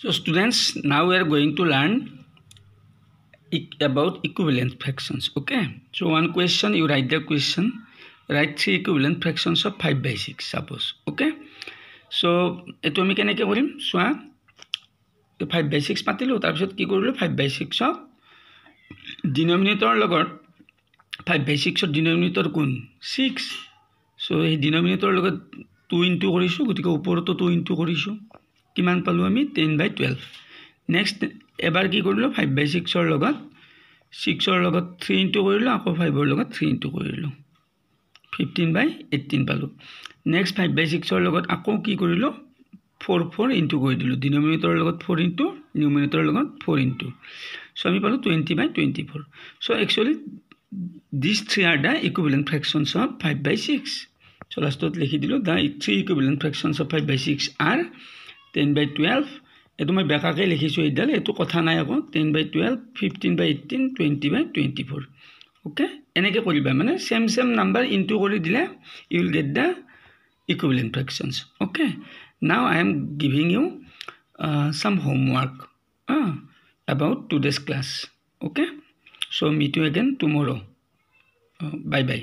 So students, now we are going to learn about equivalent fractions, okay? So one question, you write the question, write three equivalent fractions of 5 by 6, suppose, okay? So, what do we do? So, 5 by 6, so what do we do? 5 by 6, so what do we do? 5 by 6, so denominator, 5 by 6, so denominator, 6. So, denominator, 2 into, so what do we do? 2 into, so what do we do? কিমান পালোঁ আমি ten by twelve next এবাৰ কি কৰিলোঁ five by ছিক্সৰ লগত ছিক্সৰ লগত থ্ৰী ইনটু কৰিলোঁ আকৌ ফাইভৰ লগত থ্ৰী ইনটু কৰিলোঁ ফিফটিন বাই এইটিন পালোঁ নেক্সট ফাইভ বাই ছিক্সৰ লগত আকৌ কি কৰিলোঁ ফ'ৰ ফ'ৰ ইনটু কৰি দিলোঁ ডিনমিনেটৰ লগত ফ'ৰ ইনটু নিউমিনেটৰ লগত ফ'ৰ ইণ্টু চ' আমি পালোঁ twenty by twenty four so' actually these three are the equivalent fractions of five by six so' লাষ্টত লিখি দিলোঁ the three equivalent fractions of five by six are ten by twelve এইটো মই বেকাকৈ লিখিছোঁ এইডাল এইটো কথা নাই আকৌ ten by twelve fifteen by eighteen twenty by twenty four okay এনেকৈ কৰিবা মানে চেম চেম নাম্বাৰ ইনটু কৰি দিলে you will get the ইকুৱেলেণ্ট ফ্ৰেকশ্যনছ okay now I am giving you some homework about two days class okay so' meet you again tomorrow' bye by